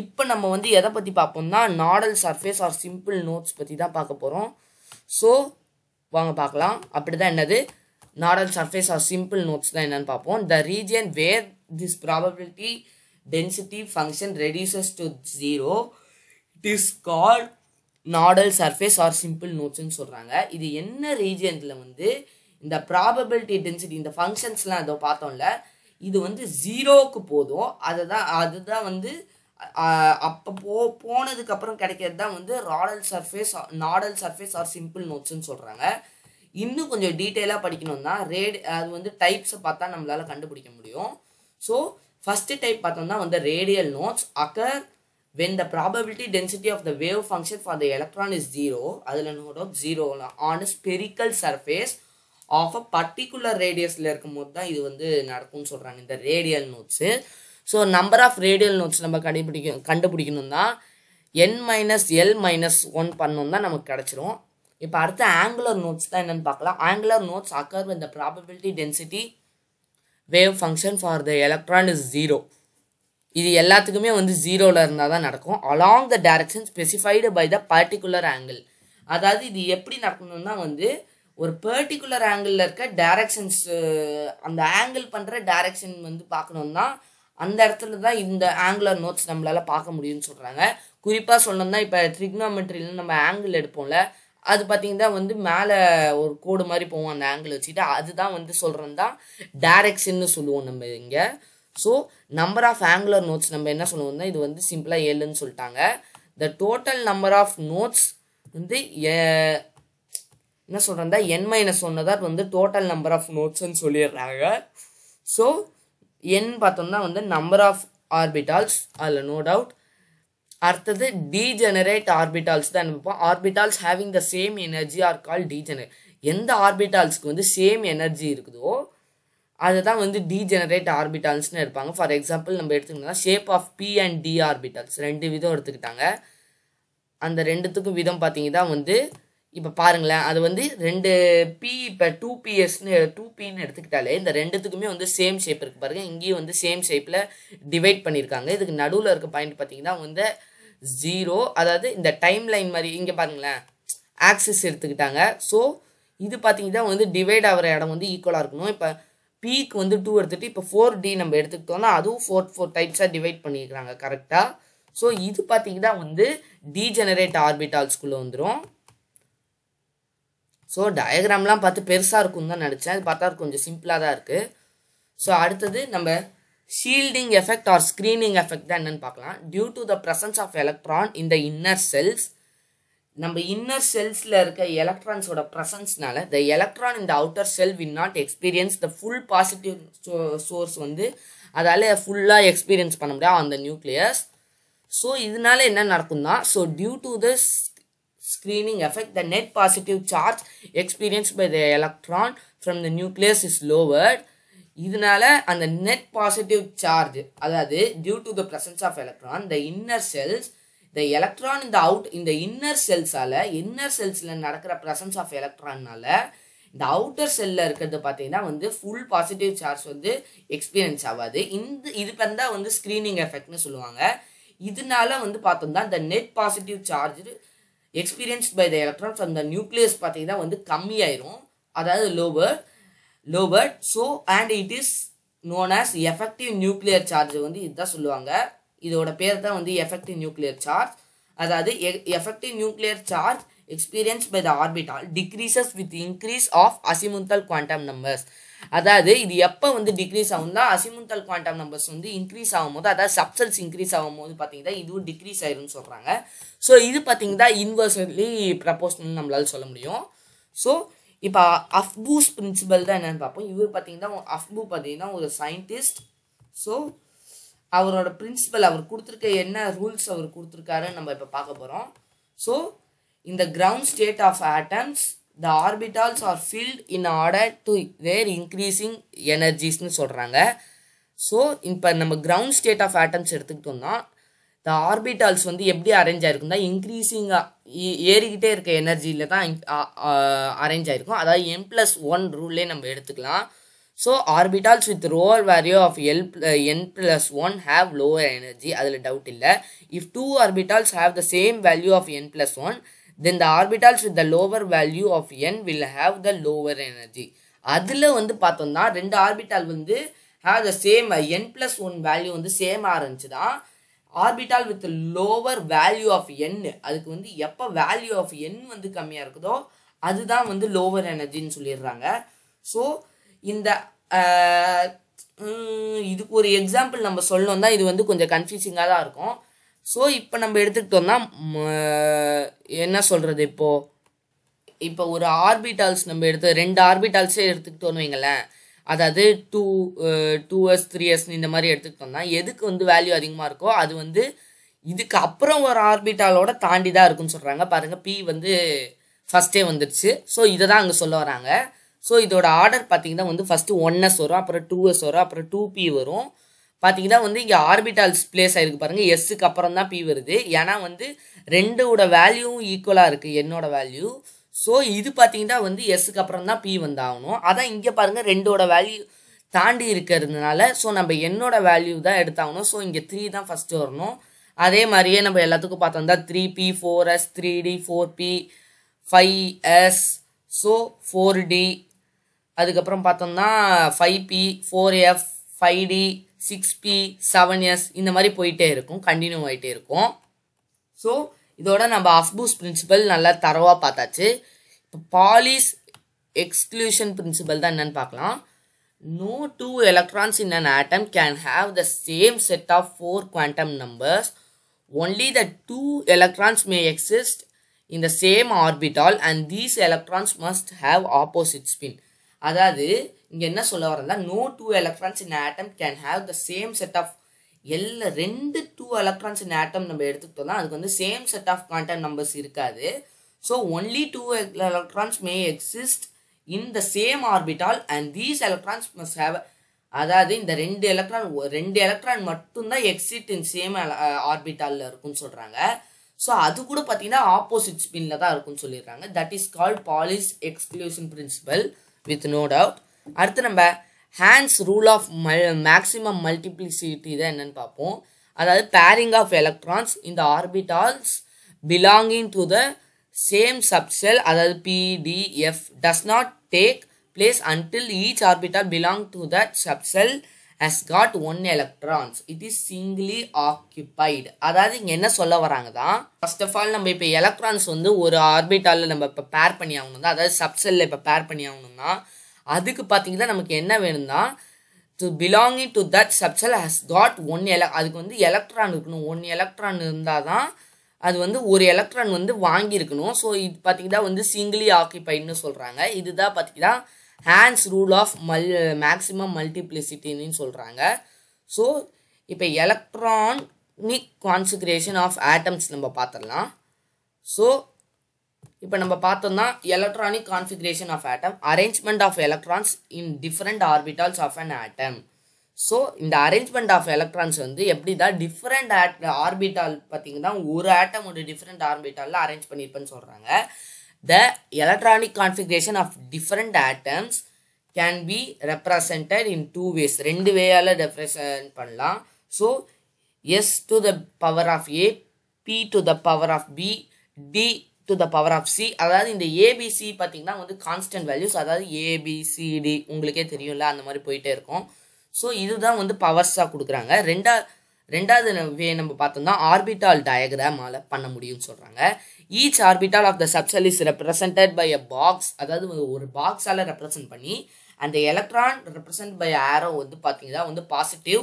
இப்போ நம்ம வந்து எதை பற்றி பார்ப்போம்னா nodal surface or simple nodes பற்றி தான் பார்க்க போகிறோம் ஸோ வாங்க பார்க்கலாம் அப்படி தான் என்னது nodal surface or simple nodes தான் என்னென்னு பார்ப்போம் the region where this probability density function reduces to zero it is called nodal surface or simple நோட்ஸ்ன்னு சொல்கிறாங்க இது என்ன ரீஜியனில் வந்து இந்த ப்ராபபிலிட்டி டென்சிட்டி இந்த ஃபங்க்ஷன்ஸ்லாம் ஏதோ பார்த்தோம்ல இது வந்து ஜீரோவுக்கு போதும் அதை தான் அதுதான் வந்து அப்போ போ போனதுக்கப்புறம் கிடைக்கிறது தான் வந்து radial surface nodal surface or simple நோட்ஸ்ன்னு சொல்கிறாங்க இன்னும் கொஞ்சம் டீட்டெயிலாக படிக்கணும்னா ரேடி அது வந்து டைப்ஸை பார்த்தா நம்மளால் கண்டுபிடிக்க முடியும் ஸோ ஃபஸ்ட்டு டைப் பார்த்தோம்னா வந்து radial nodes occur when the probability density of the wave function for the electron is zero அதில் node of zero on spherical surface of a particular ரேடியஸில் இருக்கும்போது தான் இது வந்து நடக்கும்னு சொல்கிறாங்க இந்த radial nodes so number of radial nodes நம்ம கண்டுபிடிக்க தான் n minus l minus one பண்ணணும் தான் நமக்கு கிடச்சிரும் இப்போ அடுத்த ஆங்குலர் நோட்ஸ் தான் என்னென்னு பார்க்கலாம் angular nodes occur with the probability density wave function for the electron is zero இது எல்லாத்துக்குமே வந்து ஜீரோவில் இருந்தால் தான் நடக்கும் along the direction specified by the particular angle அதாவது இது எப்படி நடக்கணும்னா வந்து ஒரு பர்டிகுலர் ஆங்கிளில் இருக்க டேரக்ஷன்ஸ் அந்த ஆங்கிள் பண்ணுற டேரக்ஷன் வந்து பார்க்கணுன்னா அந்த இடத்துல தான் இந்த ஆங்குலர் நோட்ஸ் நம்மளால் பார்க்க முடியும்னு சொல்கிறாங்க குறிப்பாக சொன்னோம்னா இப்போ ட்ரிக்னோமெட்ரியில் நம்ம ஆங்கிள் எடுப்போம்ல அது பார்த்தீங்கன்னா வந்து மேலே ஒரு கோடு மாதிரி போவோம் அந்த ஆங்கிள் வச்சுட்டு அதுதான் வந்து சொல்கிறது தான் டேரெக்ஷன்னு சொல்லுவோம் நம்ம இங்கே so number of angular nodes நம்ம என்ன சொல்லுவோம்னா இது வந்து சிம்பிளாக ஏழுன்னு சொல்லிட்டாங்க the total number of nodes வந்து என்ன சொல்கிறதா என் மைனஸ் ஒன்று தான் வந்து டோட்டல் நம்பர் ஆஃப் நோட்ஸ்ன்னு சொல்லிடுறாங்க ஸோ என் பார்த்தோம்னா வந்து நம்பர் ஆஃப் ஆர்பிட்டால்ஸ் அதில் நோ டவுட் அடுத்தது டீஜெனரேட் ஆர்பிட்டால்ஸ் தான் பார்ப்போம் orbitals having the same energy are called degenerate எந்த ஆர்பிட்டால்ஸ்க்கு வந்து சேம் எனர்ஜி இருக்குதோ அதை தான் வந்து டீஜெனரேட் ஆர்பிட்டால்ஸ்னு எடுப்பாங்க ஃபார் எக்ஸாம்பிள் நம்ம எடுத்துக்கிட்டோம்னா shape of p and d orbitals ரெண்டு விதம் எடுத்துக்கிட்டாங்க அந்த ரெண்டுத்துக்கும் விதம் பார்த்தீங்கன்னா வந்து இப்போ பாருங்களேன் அது வந்து ரெண்டு பி இப்போ டூ பிஎஸ்னு டூ பின்னு எடுத்துக்கிட்டாலே இந்த ரெண்டுத்துக்குமே வந்து சேம் ஷேப் இருக்குது பாருங்கள் இங்கேயும் வந்து சேம் ஷேப்பில் டிவைட் பண்ணியிருக்காங்க இதுக்கு நடுவில் இருக்க பாயிண்ட் பார்த்தீங்கன்னா வந்து ஜீரோ அதாவது இந்த டைம் லைன் மாதிரி இங்கே பாருங்களேன் ஆக்சிஸ் எடுத்துக்கிட்டாங்க ஸோ இது பார்த்தீங்கன்னா வந்து டிவைட் ஆகிற இடம் வந்து ஈக்குவலாக இருக்கணும் இப்போ பிக்கு வந்து டூ எடுத்துகிட்டு இப்போ ஃபோர் டி நம்ம எடுத்துக்கிட்டோம்னா அதுவும் ஃபோர் ஃபோர் டைப்ஸாக டிவைட் பண்ணியிருக்கிறாங்க கரெக்டாக ஸோ இது பார்த்தீங்கன்னா வந்து டீஜெனரேட் ஆர்பிட்டால்ஸ்குள்ளே வந்துடும் ஸோ டயக்ராம்லாம் பார்த்து பெருசாக இருக்கும் தான் நினச்சேன் அது பார்த்தா கொஞ்சம் சிம்பிளாக தான் இருக்குது ஸோ அடுத்தது நம்ம shielding effect or screening effect தான் என்னென்னு பார்க்கலாம் due to the presence of electron இந்த இன்னர் செல்ஸ் நம்ம இன்னர் செல்ஸில் இருக்க எலக்ட்ரான்ஸோட ப்ரெசன்ஸ்னால த எலக்ட்ரான் இந்த outer shell will not experience the full positive source வந்து அதால் ஃபுல்லாக எக்ஸ்பீரியன்ஸ் பண்ண முடியாது அந்த நியூக்ளியஸ் ஸோ இதனால என்ன நடக்கும்னா so due to the screening effect, the net positive charge experienced by the electron from the nucleus is lowered. இதனால அந்த நெட் பாசிட்டிவ் சார்ஜ் அதாவது due to the the of electron the electron shells the out இந்த out இந்த inner செல்ஸால் inner செல்ஸில் நடக்கிற of of நால இந்த அவுட்டர் செல்லில் இருக்கிறது பார்த்தீங்கன்னா வந்து ஃபுல் பாசிட்டிவ் சார்ஜ் வந்து எக்ஸ்பீரியன்ஸ் ஆகாது இந்த இதுக்கு இருந்தால் வந்து ஸ்க்ரீனிங் எஃபெக்ட்னு சொல்லுவாங்க இதனால வந்து தான் இந்த net positive charge experienced by the electrons அந்த நியூக்ளியஸ் பார்த்தீங்கன்னா வந்து கம்மியாயிரும் அதாவது lowered lowered so and it is known as effective nuclear charge வந்து இதுதான் சொல்லுவாங்க இதோட பேர் தான் வந்து எஃபெக்டிவ் நியூக்ளியர் சார்ஜ் அதாவது effective nuclear charge experience by the orbital decreases with increase of azimuthal quantum numbers அதாவது இது எப்போ வந்து டிக்ரீஸ் ஆகும்னா அசிமுந்தல் குவாண்டம் நம்பர்ஸ் வந்து இன்க்ரீஸ் ஆகும்போது அதாவது சப்சல்ஸ் இன்க்ரீஸ் ஆகும்போது பார்த்தீங்கன்னா இதுவும் டிக்ரீஸ் ஆயிரும்னு சொல்கிறாங்க ஸோ இது பார்த்தீங்கன்னா இன்வர்ஸ்லி ப்ரப்போஷன் நம்மளால் சொல்ல முடியும் ஸோ இப்போ அஃபூஸ் பிரின்சிபல் தான் என்னென்னு பார்ப்போம் இவர் பார்த்தீங்கன்னா அஃபூ பார்த்தீங்கன்னா ஒரு சயின்டிஸ்ட் ஸோ அவரோட பிரின்சிபல் அவர் கொடுத்துருக்க என்ன ரூல்ஸ் அவர் கொடுத்துருக்காருன்னு நம்ம இப்போ பார்க்க போகிறோம் ஸோ இந்த ground state of atoms the orbitals are filled in order to where increasing எனர்ஜிஸ்னு சொல்கிறாங்க ஸோ இப்போ நம்ம கிரவுண்ட் ஸ்டேட் ஆஃப் ஆட்டம்ஸ் எடுத்துக்கிட்டோம்னா த ஆர்பிட்டால்ஸ் வந்து எப்படி அரேஞ்ச் ஆயிருக்குன்னா இன்க்ரீஸிங்காக ஏறிக்கிட்டே இருக்க எனர்ஜியில் தான் அரேஞ்ச் ஆயிருக்கும் அதாவது எம் ப்ளஸ் ஒன் ரூல்லே நம்ம எடுத்துக்கலாம் so orbitals with lower value of l n plus one have lower energy அதில் டவுட் இல்லை if two orbitals have the same value of n plus one then the orbitals with the lower value of n will have the lower energy அதில் வந்து பார்த்தோம்னா ரெண்டு orbital வந்து have the same n plus one value வந்து same சேமாக தான் orbital with lower value of n அதுக்கு வந்து எப்போ வேல்யூ ஆஃப் என் வந்து கம்மியாக இருக்குதோ அதுதான் வந்து லோவர் எனர்ஜின்னு சொல்லிடுறாங்க ஸோ இந்த இதுக்கு ஒரு எக்ஸாம்பிள் நம்ம சொல்லணும்னா இது வந்து கொஞ்சம் கன்ஃபியூசிங்காக தான் இருக்கும் ஸோ இப்போ நம்ம எடுத்துக்கிட்டோம்னா என்ன சொல்கிறது இப்போது இப்போ ஒரு ஆர்பிட்டால்ஸ் நம்ம எடுத்து ரெண்டு ஆர்பிட்டால்ஸே எடுத்துக்கிட்டோன்னு வைங்களேன் அதாவது two two years three years இந்த மாதிரி எடுத்துக்கிட்டோம்னா எதுக்கு வந்து வேல்யூ அதிகமாக இருக்கோ அது வந்து இதுக்கு அப்புறம் ஒரு ஆர்பிட்டாலோட தாண்டி தான் இருக்குன்னு சொல்கிறாங்க பாருங்கள் பி வந்து ஃபஸ்ட்டே வந்துடுச்சு ஸோ இதை தான் அங்கே சொல்ல வராங்க ஸோ இதோட ஆர்டர் பார்த்தீங்கன்னா வந்து ஃபஸ்ட்டு ஒன் எஸ் வரும் அப்புறம் டூ எஸ் வரும் அப்புறம் டூ பி வரும் பார்த்தீங்கன்னா வந்து இங்கே ஆர்பிட்டால்ஸ் பிளேஸ் ஆகிருக்கு பாருங்கள் எஸ்ஸுக்கு அப்புறம் தான் பி வருது ஏன்னா வந்து ரெண்டோட வேல்யூவும் ஈக்குவலாக இருக்குது என்னோட வேல்யூ ஸோ இது பார்த்தீங்கன்னா வந்து எஸ்ஸுக்கு அப்புறம் தான் பி வந்தாகணும் அதான் இங்கே பாருங்கள் ரெண்டோட வேல்யூ தாண்டி இருக்கிறதுனால ஸோ நம்ம என்னோட வேல்யூ தான் எடுத்தாகணும் ஸோ இங்கே த்ரீ தான் ஃபஸ்ட்டு வரணும் அதே மாதிரியே நம்ம எல்லாத்துக்கும் பார்த்தோம்னா three p four s three d four p five s so four d அதுக்கப்புறம் பார்த்தோம்னா five p four f five d six p seven s இந்த மாதிரி போயிட்டே இருக்கும் கண்டினியூ ஆகிட்டே இருக்கும் ஸோ இதோட நம்ம அஃபூஸ் பிரின்சிபல் நல்லா தரவாக பார்த்தாச்சு இப்போ பாலிஸ் எக்ஸ்க்ளூஷன் பிரின்சிபல் தான் என்னன்னு பார்க்கலாம் no two electrons in an atom can have the same set of four quantum numbers. Only the two electrons may exist in the same orbital and these electrons must have opposite spin. அதாவது இங்கே என்ன சொல்ல வரதுனா no two electrons in atom can have the same set of எல்லா ரெண்டு two electrons in ஆட்டம் நம்ம எடுத்துக்கிட்டோம்னா அதுக்கு வந்து same set of quantum numbers இருக்காது so only two electrons may exist in the same orbital and these electrons must have அதாவது இந்த ரெண்டு எலக்ட்ரான் ரெண்டு எலக்ட்ரான் மட்டும்தான் எக்ஸிட் இன் சேம் ஆர்பிட்டாலில் இருக்கும்னு சொல்கிறாங்க ஸோ அது கூட பார்த்தீங்கன்னா ஆப்போசிட் ஸ்பின்ல தான் இருக்கும்னு சொல்லிடுறாங்க that is called Pauli's exclusion principle with no doubt அடுத்து நம்ம Hund's rule of mul maximum multiplicity தான் என்னென்னு பார்ப்போம் அதாவது பேரிங் ஆஃப் எலக்ட்ரான்ஸ் இந்த orbitals belonging to the same subshell அதாவது PDF does not take place until each orbital belong to that subshell has got one electrons. It is singly occupied. அதாவது இங்கே என்ன சொல்ல வராங்க தான் ஃபர்ஸ்ட் ஆஃப் ஆல் நம்ம இப்போ எலக்ட்ரான்ஸ் வந்து ஒரு ஆர்பிட்டாலில் நம்ம இப்போ பேர் பண்ணி அதாது தான் அதாவது pair இப்போ பேர் அதுக்கு பார்த்தீங்கன்னா நமக்கு என்ன வேணும்னா to belonging to that subcell has got one எல அதுக்கு வந்து எலக்ட்ரான் இருக்கணும் ஒன் எலக்ட்ரான் இருந்தால் தான் அது வந்து ஒரு எலக்ட்ரான் வந்து வாங்கியிருக்கணும் ஸோ இது பார்த்தீங்கன்னா வந்து சிங்கிளி ஆக்கிபைடுன்னு சொல்கிறாங்க இதுதான் பார்த்தீங்கன்னா Hund's rule of mul maximum மல்டிப்ளிசிட்டின்னு சொல்கிறாங்க ஸோ இப்போ எலக்ட்ரானிக் கான்சிக்ரேஷன் ஆஃப் ஆட்டம்ஸ் நம்ம பார்த்துடலாம் ஸோ இப்போ நம்ம பார்த்தோம்னா electronic configuration of atom arrangement of electrons in different orbitals of an atom so இந்த அரேஞ்ச்மெண்ட் ஆஃப் எலக்ட்ரான்ஸ் வந்து எப்படி தான் டிஃப்ரெண்ட் ஆட் ஆர்பிட்டால் பார்த்தீங்கன்னா ஒரு ஆட்டம் ஒரு டிஃப்ரெண்ட் ஆர்பிட்டாலில் அரேஞ்ச் பண்ணியிருப்பேன்னு சொல்கிறாங்க The electronic configuration of different atoms can be represented in two ways. ரெண்டு வேயால் represent பண்ணலாம். So, S to the power of A, P to the power of B, D to the power of c அதாது இந்த ABC பார்த்தீங்கன்னா வந்து constant values அதாவது ABCD உங்களுக்கே தெரியும்ல அந்த மறி போய்டே இருக்கும் so இதுதான் வந்து பவர்ஸாக கொடுக்குறாங்க ரெண்டா ரெண்டாவது வே நம்ம orbital diagram டயக்ராமால் பண்ண முடியும் சொல்கிறாங்க each orbital of the subshell is represented by a box அதாவது ஒரு பாக்ஸால் ரெப்ரசன்ட் பண்ணி அந்த எலக்ட்ரான் ரெப்ரசன்ட் பை ஆரோ வந்து பார்த்தீங்கன்னா வந்து பாசிட்டிவ்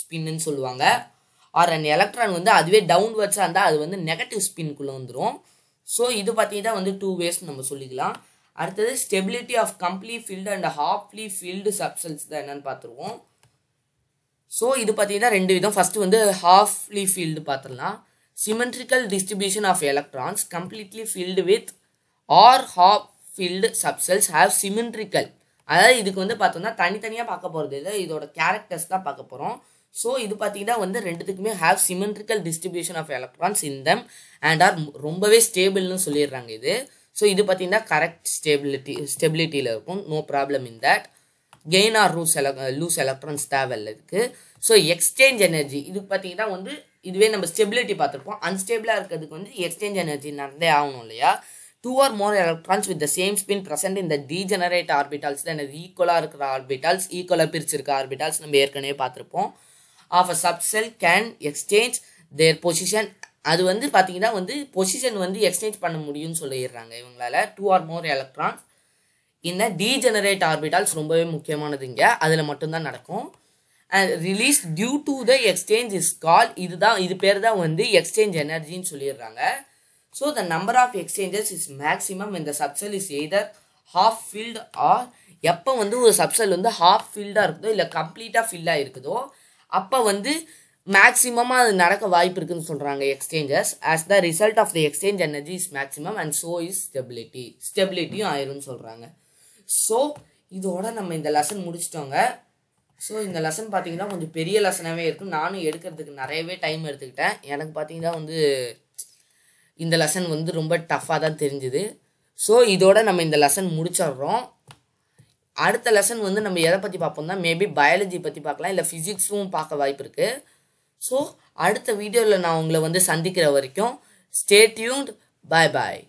ஸ்பின்னு சொல்லுவாங்க ஆர் அந்த எலக்ட்ரான் வந்து அதுவே டவுன்வர்ட்ஸாக இருந்தால் அது வந்து நெகட்டிவ் ஸ்பின்குள்ளே வந்துடும் ஸோ இது பார்த்தீங்கன்னா வந்து டூ வேஸ் நம்ம சொல்லிக்கலாம் அடுத்தது stability of complete filled and halfly filled subshells தான் என்னன்னு பார்த்துருவோம் ஸோ இது பார்த்தீங்கன்னா ரெண்டு விதம் ஃபஸ்ட்டு வந்து ஹாஃப்லி ஃபீல்டு பார்த்துடலாம் symmetrical distribution of electrons completely filled with or half filled subcells have symmetrical அதாவது இதுக்கு வந்து பார்த்தோம்னா தனித்தனியாக பார்க்க போகிறது இல்லை இதோட கேரக்டர்ஸ் தான் பார்க்க போகிறோம் ஸோ இது பார்த்தீங்கன்னா வந்து ரெண்டுத்துக்குமே have symmetrical distribution of electrons in them and are ரொம்பவே ஸ்டேபிள்னு சொல்லிடுறாங்க இது ஸோ இது பார்த்தீங்கன்னா கரெக்ட் ஸ்டேபிலிட்டி ஸ்டெபிலிட்டியில் இருக்கும் no problem in that gain or ரூஸ் எல லூஸ் எலக்ட்ரான்ஸ் தேவை இல்லை இதுக்கு ஸோ எக்ஸ்சேஞ்ச் எனர்ஜி இதுக்கு பார்த்தீங்கன்னா வந்து இதுவே நம்ம ஸ்டெபிலிட்டி பார்த்துருப்போம் அன்ஸ்டேபிளாக இருக்கிறதுக்கு வந்து எக்ஸ்சேஞ்ச் எனர்ஜி நடந்தே ஆகணும் இல்லையா two or more electrons with the same spin present இந்த டீஜெனரேட் ஆர்பிட்டால்ஸில் எனக்கு ஈக்குவலாக இருக்கிற ஆர்பிட்டால்ஸ் ஈக்குவலாக பிரிச்சிருக்க ஆர்பிட்டால்ஸ் நம்ம ஏற்கனவே பார்த்துருப்போம் of a subshell can exchange their position அது வந்து பார்த்தீங்கன்னா வந்து பொசிஷன் வந்து எக்ஸ்சேஞ்ச் பண்ண முடியும்னு சொல்லிடுறாங்க இவங்களால டூ ஆர் மோர் எலக்ட்ரான்ஸ் இந்த டீஜெனரேட் ஆர்பிட்டால்ஸ் ரொம்பவே முக்கியமானதுங்க அதில் மட்டும்தான் நடக்கும் release due to the exchange is call இதுதான் இது பேர் தான் வந்து எக்ஸ்சேஞ்ச் எனர்ஜின்னு சொல்லிடுறாங்க so the number of exchanges is maximum இந்த subshell is either half filled or எப்போ வந்து ஒரு சப்சல் வந்து ஹாஃப் ஃபீல்டாக இருக்குதோ இல்லை கம்ப்ளீட்டாக ஃபில்லாக இருக்குதோ அப்போ வந்து மேக்ஸிமமாக அது நடக்க வாய்ப்பு இருக்குதுன்னு சொல்கிறாங்க exchanges as the result of the exchange energy is maximum and so is stability ஸ்டெபிலிட்டியும் ஆயிரும்னு சொல்கிறாங்க ஸோ இதோட நம்ம இந்த லெசன் முடிச்சிட்டோங்க ஸோ இந்த லெசன் பார்த்தீங்கன்னா கொஞ்சம் பெரிய லெசனாகவே இருக்கும் நானும் எடுக்கிறதுக்கு நிறையவே டைம் எடுத்துக்கிட்டேன் எனக்கு பார்த்தீங்கன்னா வந்து இந்த லெசன் வந்து ரொம்ப டஃப்பாக தான் தெரிஞ்சுது ஸோ இதோட நம்ம இந்த லெசன் முடிச்சிடுறோம் அடுத்த லெசன் வந்து நம்ம எதை பற்றி பார்ப்போம்னா மேபி பயாலஜி பற்றி பார்க்கலாம் இல்லை ஃபிசிக்ஸும் பார்க்க வாய்ப்பு இருக்குது ஸோ அடுத்த வீடியோவில் நான் உங்களை வந்து சந்திக்கிற வரைக்கும் ஸ்டேட்யூண்ட் பாய் பாய்